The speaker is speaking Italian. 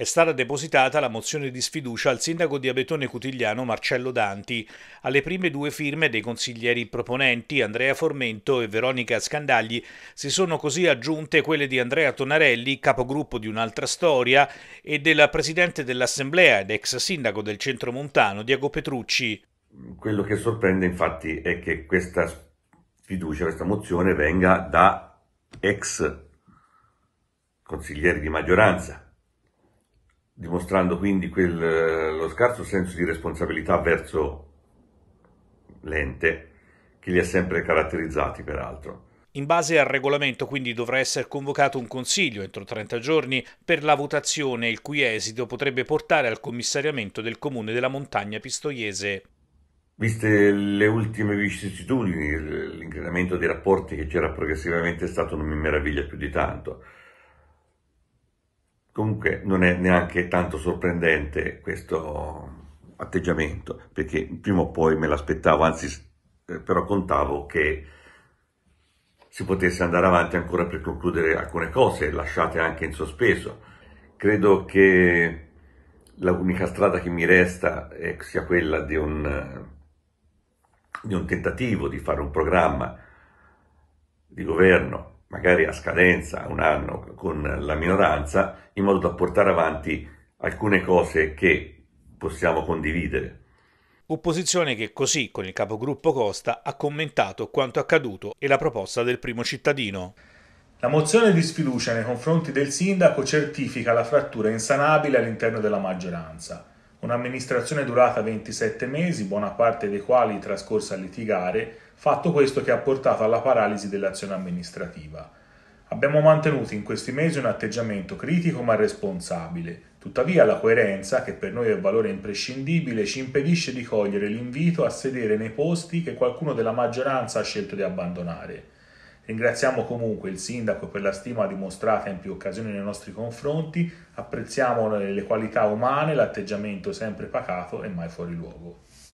È stata depositata la mozione di sfiducia al sindaco di Abetone Cutigliano Marcello Danti, alle prime due firme dei consiglieri proponenti Andrea Formento e Veronica Scandagli si sono così aggiunte quelle di Andrea Tonarelli, capogruppo di un'altra storia, e della presidente dell'Assemblea ed ex sindaco del centro montano Diego Petrucci. Quello che sorprende infatti è che questa sfiducia, questa mozione venga da ex consiglieri di maggioranza dimostrando quindi quel, eh, lo scarso senso di responsabilità verso l'ente che li ha sempre caratterizzati peraltro. In base al regolamento quindi dovrà essere convocato un consiglio entro 30 giorni per la votazione il cui esito potrebbe portare al commissariamento del comune della montagna pistoiese. Viste le ultime vicissitudini, l'incremento dei rapporti che c'era progressivamente stato non mi meraviglia più di tanto. Comunque non è neanche tanto sorprendente questo atteggiamento, perché prima o poi me l'aspettavo, anzi eh, però contavo che si potesse andare avanti ancora per concludere alcune cose lasciate anche in sospeso. Credo che l'unica strada che mi resta sia quella di un, di un tentativo di fare un programma di governo magari a scadenza, un anno, con la minoranza, in modo da portare avanti alcune cose che possiamo condividere. Opposizione che così, con il capogruppo Costa, ha commentato quanto accaduto e la proposta del primo cittadino. La mozione di sfiducia nei confronti del sindaco certifica la frattura insanabile all'interno della maggioranza. Un'amministrazione durata 27 mesi, buona parte dei quali trascorsa a litigare, fatto questo che ha portato alla paralisi dell'azione amministrativa. Abbiamo mantenuto in questi mesi un atteggiamento critico ma responsabile. Tuttavia la coerenza, che per noi è valore imprescindibile, ci impedisce di cogliere l'invito a sedere nei posti che qualcuno della maggioranza ha scelto di abbandonare. Ringraziamo comunque il Sindaco per la stima dimostrata in più occasioni nei nostri confronti, apprezziamo le qualità umane, l'atteggiamento sempre pacato e mai fuori luogo.